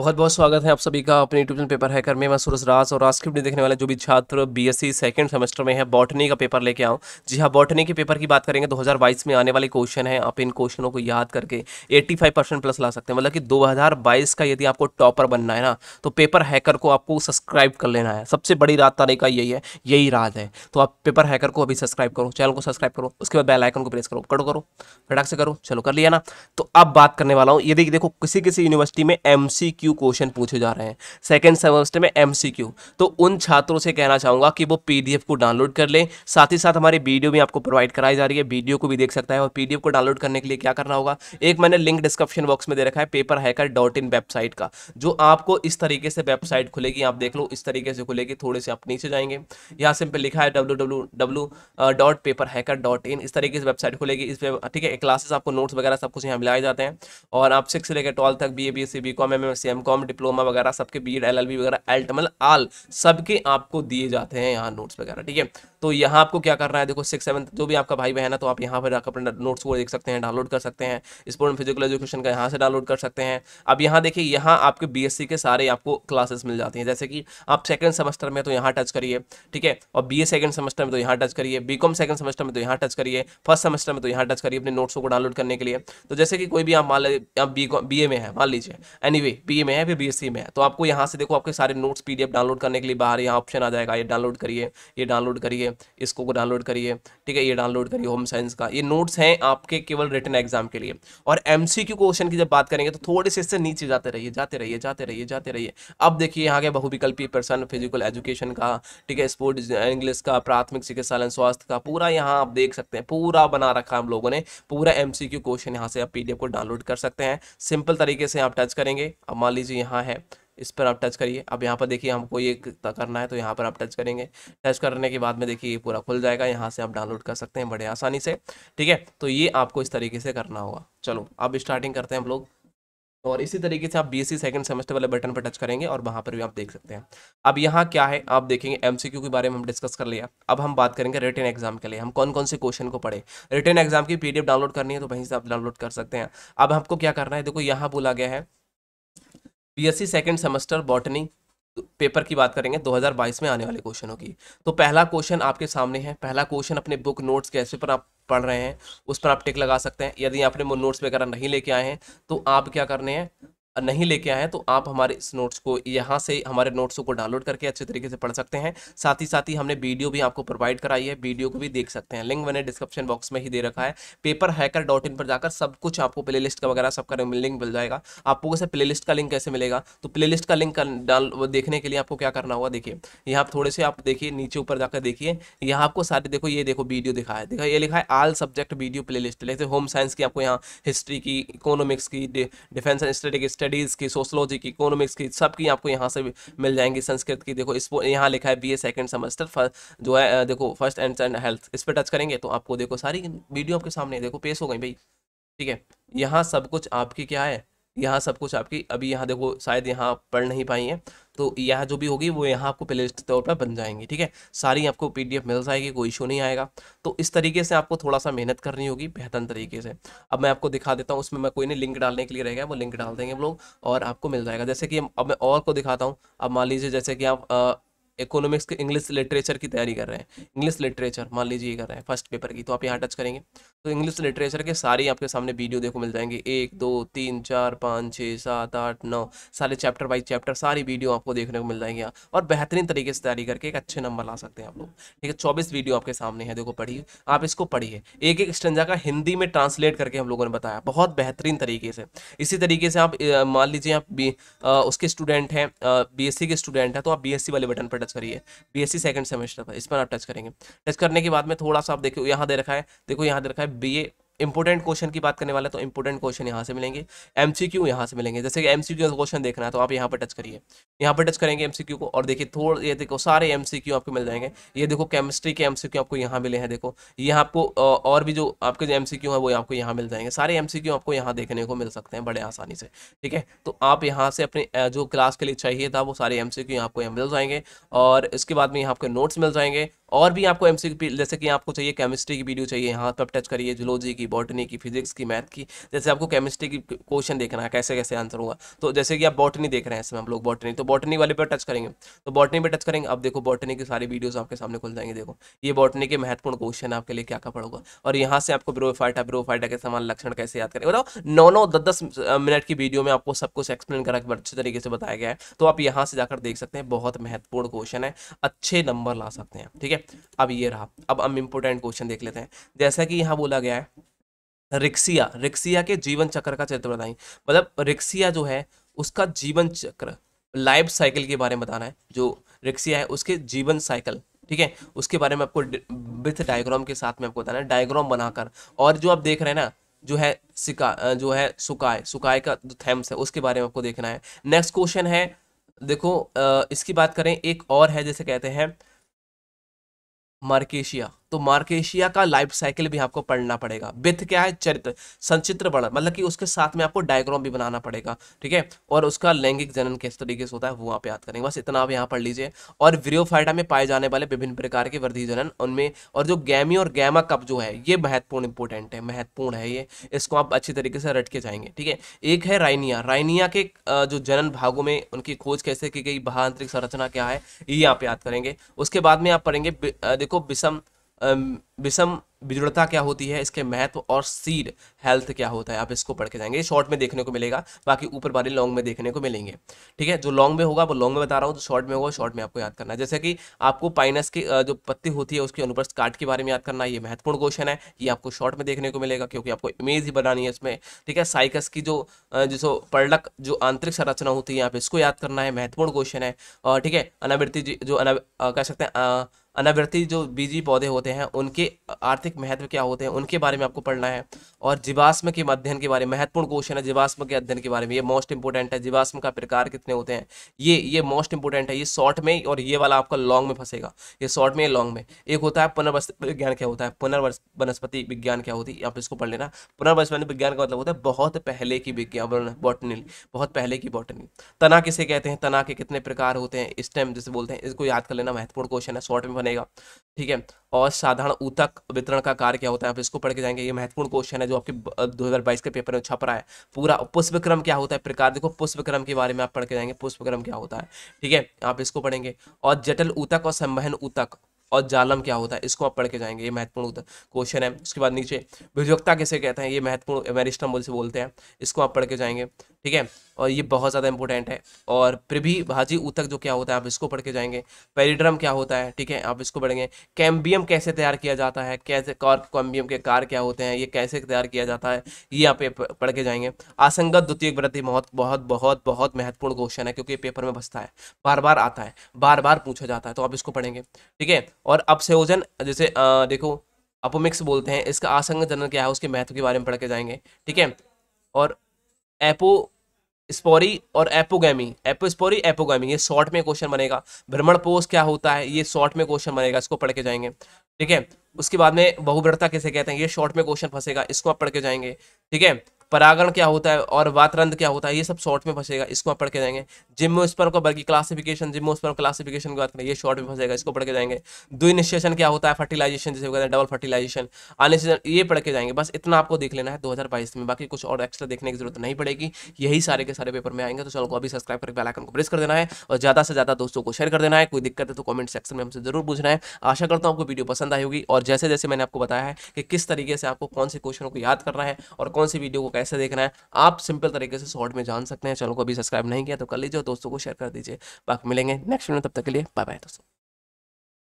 बहुत बहुत स्वागत है आप सभी का अपने यूट्यूब चैनल पेपर हैकर में मैं सूरज राज और आज की देखने वाले जो भी छात्र बीएससी सेकंड सेमेस्टर में है बॉटनी का पेपर लेके आऊँ जी हाँ बॉटनी के पेपर की बात करेंगे 2022 तो में आने वाले क्वेश्चन हैं आप इन क्वेश्चनों को याद करके 85 परसेंट प्लस ला सकते हैं मतलब कि बाईस का यदि आपको टॉपर बनना है ना तो पेपर हैकर को आपको सब्सक्राइब कर लेना है सबसे बड़ी रात तरीका यही है यही रात है तो आप पेपर हैकर को अभी सब्सक्राइब करो चैनल को सब्सक्राइब करो उसके बाद बेलाइकन को प्रेस करो करो करो फटाक से करो चलो कर लिया ना तो अब बात करने वाला हूँ यदि देखो किसी किसी यूनिवर्सिटी में M C Q Q question पूछे जा रहे हैं सेकेंड सेमेस्टर में एम सी क्यू तो उन छात्रों से कहना चाहूँगा कि वो पी डी एफ को डाउनलोड कर लें साथ ही साथ हमारी वीडियो भी आपको प्रोवाइड कराई जा रही है वीडियो को भी देख सकता है और पी डी एफ को डाउनलोड करने के लिए क्या करना होगा एक मैंने लिंक डिस्क्रिप्शन बॉक्स में दे रखा है paper hacker dot in website का जो आपको इस तरीके से वेबसाइट खुलेगी आप देख लो इस तरीके से खुलेगी थोड़े से आप नीचे जाएंगे यहाँ से लिखा है W W W dot paper hacker dot in इस तरीके से वेबसाइट खुलेगी इस पे ठीक है क्लासेस आपको नोट्स वगैरह सब कुछ यहाँ मिलाए जाते हैं और आप सिक्स से लेकर ट्वेल्थ तक B A B S C B com M S C M M com diploma वगैरह सबके बी एड एल वगैरह एल्ट मतलब आल सबके आपको दिए जाते हैं यहाँ नोट्स वगैरह ठीक है तो यहाँ आपको क्या करना है देखो सिक्स सेवन जो भी आपका भाई बहन है तो आप यहाँ पर अपने नोट्स को देख सकते हैं डाउनलोड कर सकते हैं स्पोर्ट फिजिकल एजुकेशन का यहाँ से डाउनलोड कर सकते हैं अब यहाँ देखिए यहाँ आपके बी के सारे आपको क्लासेस मिल जाती हैं जैसे कि आप सेकंड सेमेस्टर में तो यहाँ टच करिए ठीक है और बी ए सेकंड सेमेस्टर में तो यहाँ टच करिए बी कॉम सेमेस्टर में तो यहाँ टच करिए फर्स्ट सेमेस्टर में तो यहाँ टच करिए अपने नोट्स को डाउनलोड करने के लिए तो जैसे कि कोई भी आप मान लीजिए आप बी में है मान लीजिए एनी वे में है फिर बीएससी में है तो आपको यहाँ से देखो आपके सारे नोट्स पीडीएफ डाउनलोड करने के लिए बाहर यहाँ ऑप्शन आ जाएगा ये डाउनलोड करिए ये डाउनलोड करिए इसको को डाउनलोड करिए ठीक है ये डाउनलोड करिए होम साइंस का ये नोट्स हैं आपके केवल रिटर्न एग्जाम के लिए और एम क्वेश्चन की जब बात करेंगे तो थोड़े से इससे नीचे जाते रहिए जाते रहिए जाते रहिए जाते रहिए अब देखिए यहाँ के बहुविकल्पी पर्सन फिजिकल एजुकेशन का ठीक है स्पोर्ट्स इंग्लिश का प्राथमिक चिकित्सालय स्वास्थ्य का पूरा यहाँ आप देख सकते हैं पूरा बना रखा है हम लोगों ने पूरा एम क्वेश्चन यहाँ से आप पी को डाउनलोड कर सकते हैं सिंपल तरीके से आप टच करेंगे अब मान लीजिए यहाँ है इस पर आप टच करिए अब यहाँ पर देखिए हमको ये करना है तो यहाँ पर आप टच करेंगे टच करने के बाद में देखिए ये पूरा खुल जाएगा यहाँ से आप डाउनलोड कर सकते हैं बड़े आसानी से ठीक है तो ये आपको इस तरीके से करना होगा चलो अब स्टार्टिंग करते हैं हम लोग और इसी तरीके से आप बी एस सेकंड सेमेस्टर वाले बटन पर टच करेंगे और वहाँ पर भी आप देख सकते हैं अब यहाँ क्या है आप देखेंगे एम के बारे में हम डिस्कस कर लिया अब हम बात करेंगे रिटर्न एग्जाम के लिए हम कौन कौन से क्वेश्चन को पढ़े रिटर्न एग्जाम की पी डाउनलोड करनी है तो वहीं से आप डाउनलोड कर सकते हैं अब हमको क्या करना है देखो यहाँ बोला गया है BSc second semester botany paper की बात करेंगे 2022 में आने वाले क्वेश्चनों की तो पहला क्वेश्चन आपके सामने है पहला क्वेश्चन अपने बुक नोट्स कैसे पर आप पढ़ रहे हैं उस पर आप टिक लगा सकते हैं यदि आपने नोट्स वगैरह नहीं लेके आए हैं तो आप क्या करने हैं नहीं लेके आए हैं तो आप हमारे इस नोट्स को यहाँ से हमारे नोट्स को डाउनलोड करके अच्छे तरीके से पढ़ सकते हैं साथ ही साथ ही हमने वीडियो भी आपको प्रोवाइड कराई है वीडियो को भी देख सकते हैं लिंक मैंने डिस्क्रिप्शन बॉक्स में ही दे रखा है पेपर हैकर डॉट इन पर जाकर सब कुछ आपको प्ले लिस्ट का वगैरह सबका लिंक मिल जाएगा आपको कैसे प्ले लिस्ट का लिंक कैसे मिलेगा तो प्ले लिस्ट का लिंक डाल देखने के लिए आपको क्या करना होगा देखिए यहाँ थोड़े से आप देखिए नीचे ऊपर जाकर देखिए यहाँ आपको सारे देखो ये देखो वीडियो दिखा है देखा ये लिखा है all subject video play list जैसे होम साइंस की आपको यहाँ हिस्ट्री की इकोनॉमिक्स की डिफेंस एंड स्टडी स्टडीज़ की सोशोलॉजी की इकोनॉमिक्स की सबकी आपको यहाँ से मिल जाएंगी संस्कृत की देखो इस यहाँ लिखा है बी ए सेकेंड सेमेस्टर जो है देखो फर्स्ट एंड सेंड हेल्थ इस पर टच करेंगे तो आपको देखो सारी वीडियो आपके सामने देखो पेश हो गई भाई ठीक है यहाँ सब कुछ आपकी क्या है यहाँ सब कुछ आपकी अभी यहाँ देखो शायद यहाँ पढ़ नहीं पाई हैं तो यह जो भी होगी वो यहाँ आपको प्ले लिस्ट तौर पर बन जाएंगी ठीक है सारी आपको पी मिल जाएगी कोई इशू नहीं आएगा तो इस तरीके से आपको थोड़ा सा मेहनत करनी होगी बेहतर तरीके से अब मैं आपको दिखा देता हूँ उसमें मैं कोई नहीं लिंक डालने के लिए रहेगा वो लिंक डाल देंगे हम लोग और आपको मिल जाएगा जैसे कि अब मैं और को दिखाता हूँ अब मान लीजिए जैसे कि आप इकोनॉमिक्स के इंग्लिश लिटरेचर की तैयारी कर रहे हैं इंग्लिश लिटरेचर मान लीजिए कर रहे हैं फर्स्ट पेपर की तो आप यहाँ टच करेंगे तो इंग्लिश लिटरेचर के सारे आपके सामने वीडियो देखो मिल जाएंगे एक दो तीन चार पाँच छः सात आठ नौ सारे चैप्टर बाई चैप्टर सारी वीडियो आपको देखने को मिल जाएंगे और बेहतरीन तरीके से तैयारी करके एक अच्छे नंबर ला सकते हैं आप लोग ठीक है चौबीस वीडियो आपके सामने है देखो पढ़िए आप इसको पढ़िए एक एक स्टंजा का हिंदी में ट्रांसलेट करके हम लोगों ने बताया बहुत बेहतरीन तरीके से इसी तरीके से आप मान लीजिए आप बी उसके स्टूडेंट हैं बी के स्टूडेंट हैं तो आप बी वाले बटन पर टच करिए बी एस सेकेंड सेमेस्टर पर इस पर आप टच करेंगे टच करने के बाद में थोड़ा सा आप देखो यहाँ दे रखा है देखो यहाँ दे रखा है ए इंपॉर्टेंट क्वेश्चन की बात करने वाला तो इंपॉर्टेंट क्वेश्चन यहाँ से मिलेंगे एमसीक्यू यहाँ से मिलेंगे जैसे कि एमसीक्यू का क्वेश्चन देखना है तो आप यहाँ पर टच करिए यहाँ पर टच करेंगे एमसीक्यू को और देखिए थोड़ा ये देखो सारे एमसीक्यू आपको मिल जाएंगे ये देखो केमिस्ट्री के क्यू आपको यहाँ मिले हैं देखो ये आपको और भी जो आपके जो क्यू है वो आपको यहाँ मिल जाएंगे सारे क्यू आपको यहाँ देखने को मिल सकते हैं बड़े आसानी से ठीक है तो आप यहाँ से अपने जो क्लास के लिए चाहिए था वो सारे एमसीक्यू आपको यहाँ मिल जाएंगे और इसके बाद में यहाँ आपके नोट्स मिल जाएंगे और भी आपको एम जैसे कि आपको चाहिए केमिस्ट्री की वीडियो चाहिए यहाँ पर टच करिए जुलॉजी की बॉटनी की फिजिक्स की मैथ की जैसे आपको केमिस्ट्री की क्वेश्चन देखना है कैसे कैसे आंसर होगा तो जैसे कि आप बॉटनी देख रहे हैं इसमें हम लोग बॉटनी तो बॉटनी वाले पर टच करेंगे तो बॉटनी पर टच करेंगे अब देखो बॉटनी की सारी वीडियोज आपके सामने खुल जाएंगे देखो ये बॉटनी के महत्वपूर्ण क्वेश्चन आपके लिए क्या क्या पड़ोगा और यहाँ से आपको ब्रोफाइटा ब्रोफाइटा के समान लक्षण कैसे याद करें बताओ नौ नौ दस दस मिनट की वीडियो में आपको सब कुछ एक्सप्लेन करा अच्छे तरीके से बताया गया है तो आप यहाँ से जाकर देख सकते हैं बहुत महत्वपूर्ण क्वेश्चन है अच्छे नंबर ला सकते हैं ठीक है अब ये रहा अब हम इम्पोर्टेंट क्वेश्चन देख लेते हैं जैसा कि यहाँ बोला गया है रिक्सिया रिक्सिया के जीवन चक्र का चरित्र बताएं मतलब रिक्सिया जो है उसका जीवन चक्र लाइफ साइकिल के बारे में बताना है जो रिक्सिया है उसके जीवन साइकिल ठीक है उसके बारे में आपको विथ डायग्राम के साथ में आपको बताना है डायग्राम बनाकर और जो आप देख रहे हैं ना जो है सिका जो है सुकाय सुकाय का जो थेम्स है उसके बारे में आपको देखना है नेक्स्ट क्वेश्चन है देखो इसकी बात करें एक और है जैसे कहते हैं मार्केशिया तो मार्केशिया का लाइफ साइकिल भी आपको पढ़ना पड़ेगा विथ क्या है चरित्र संचित्र वर्ण मतलब कि उसके साथ में आपको डायग्राम भी बनाना पड़ेगा ठीक है और उसका लैंगिक जनन किस तरीके से होता है वो आप याद करेंगे बस इतना आप यहाँ पढ़ लीजिए और वीरियोफाइटा में पाए जाने वाले विभिन्न प्रकार के वृद्धि जनन उनमें और जो गैमी और गैमा कप जो है ये महत्वपूर्ण इंपॉर्टेंट है महत्वपूर्ण है ये इसको आप अच्छी तरीके से रट के जाएंगे ठीक है एक है राइनिया राइनिया के जो जनन भागों में उनकी खोज कैसे की गई भांतरिक संरचना क्या है ये आप याद करेंगे उसके बाद में आप पढ़ेंगे देखो विषम विषम विदुरता क्या होती है इसके महत्व और सीड हेल्थ क्या होता है आप इसको पढ़ के जाएंगे शॉर्ट में देखने को मिलेगा बाकी ऊपर वाले लॉन्ग में देखने को मिलेंगे ठीक है जो लॉन्ग में होगा वो लॉन्ग में बता रहा हूँ जो शॉर्ट में होगा शॉर्ट में आपको याद करना है जैसे कि आपको पाइनस की जो पत्ती होती है उसके अनुप्रस्थ काट के बारे में याद करना है ये महत्वपूर्ण क्वेश्चन है ये आपको शॉर्ट में देखने को मिलेगा क्योंकि आपको इमेज ही बनानी है इसमें ठीक है साइकस की जो जो पर्लक जो आंतरिक संरचना होती है आप इसको याद करना है महत्वपूर्ण क्वेश्चन है ठीक है अनावृत्ति जो कह सकते हैं अनावृत्ति जो बीजी पौधे होते हैं उनके आर्थिक महत्व क्या होते हैं उनके बारे में आपको पढ़ना है और जीवाश्म के अध्ययन के बारे में महत्वपूर्ण क्वेश्चन है जीवाश्म के अध्ययन के बारे में ये मोस्ट इंपोर्टेंट है जीवाश्म का प्रकार कितने होते हैं ये ये मोस्ट इंपोर्टेंट है ये शॉर्ट में और ये वाला आपका लॉन्ग में फंसेगा ये शॉर्ट में लॉन्ग में एक होता है पुनर्वस विज्ञान क्या होता है पुनर्वनस्पति विज्ञान क्या होती है आप इसको पढ़ लेना पुनर्वस्पति विज्ञान का मतलब होता है बहुत पहले की विज्ञान बॉटनी बहुत पहले की बॉटनी तना किसे कहते हैं तना के कितने प्रकार होते हैं स्टेम जैसे बोलते हैं इसको याद कर लेना महत्वपूर्ण क्वेश्चन है शॉर्ट में बनेगा ठीक है और साधारण ऊतक वितरण का कार्य क्या होता है आप इसको पढ़ के जाएंगे ये महत्वपूर्ण क्वेश्चन है जो आपके 2022 के पेपर में छप रहा है पूरा पुष्प क्रम क्या होता है प्रकार देखो पुष्प क्रम के बारे में आप पढ़ के जाएंगे पुष्प क्रम क्या होता है ठीक है आप इसको पढ़ेंगे और जटिल ऊतक और संवहन ऊतक और जालम क्या होता है इसको आप पढ़ के जाएंगे ये महत्वपूर्ण क्वेश्चन है उसके बाद नीचे विजोक्ता कैसे कहते हैं ये महत्वपूर्ण एमेरिस्टम बोल से बोलते हैं इसको आप पढ़ के जाएंगे ठीक है और ये बहुत ज़्यादा इंपॉर्टेंट है और प्रभी भाजी ऊतक जो क्या होता है आप इसको पढ़ के जाएंगे पेरिड्रम क्या होता है ठीक है आप इसको पढ़ेंगे कैम्बियम कैसे तैयार किया जाता है कैसे कॉर्क कैम्बियम के कार क्या होते हैं ये कैसे तैयार किया जाता है ये आप पढ़ के जाएंगे आसंगत द्वितीय वृद्धि बहुत बहुत बहुत बहुत महत्वपूर्ण क्वेश्चन है क्योंकि पेपर में बसता है बार बार आता है बार बार पूछा जाता है तो आप इसको पढ़ेंगे ठीक है और अपसयोजन जैसे देखो अपोमिक्स बोलते हैं इसका आसंगत जनन क्या है उसके महत्व के बारे में पढ़ के जाएंगे ठीक है और एपो स्पोरी और एपोगैमी एपोस्पोरी एपोगैमी ये शॉर्ट में क्वेश्चन बनेगा भ्रमण पोष क्या होता है ये शॉर्ट में क्वेश्चन बनेगा इसको पढ़ के जाएंगे ठीक है उसके बाद में बहुव्रता कैसे कहते हैं ये शॉर्ट में क्वेश्चन फंसेगा इसको आप पढ़ के जाएंगे ठीक है परागण क्या होता है और वातरंध क्या होता है ये सब शॉर्ट में फंसेगा इसको आप पढ़ के जाएंगे जिम्नोस्पर्म को बल्कि क्लासिफिकेशन जिम्नोस्पर्म क्लासिफिकेशन की बात करें ये शॉर्ट में फंसेगा इसको पढ़ के जाएंगे दुई क्या होता है फर्टिलाइजेशन जिसे कहते हैं डबल फर्टिलाइजेशन अनिश्चेषण ये पढ़ के जाएंगे बस इतना आपको देख लेना है दो में बाकी कुछ और एक्स्ट्रा देखने की जरूरत नहीं पड़ेगी यही सारे के सारे पेपर में आएंगे तो चलो अभी सब्सक्राइब करके बेलाइकन को प्रेस कर देना है और ज़्यादा से ज़्यादा दोस्तों को शेयर कर देना है कोई दिक्कत है तो कमेंट सेक्शन में हमसे जरूर पूछना है आशा करता हूँ आपको वीडियो पसंद आई होगी और जैसे जैसे मैंने आपको बताया है कि किस तरीके से आपको कौन से क्वेश्चनों को याद करना है और कौन सी वीडियो को कैसे देखना है आप सिंपल तरीके से शॉर्ट में जान सकते हैं चैनल को अभी सब्सक्राइब नहीं किया तो कर लीजिए दोस्तों को शेयर कर दीजिए बाकी मिलेंगे नेक्स्ट वीडियो तब तक के लिए बाय बाय दोस्तों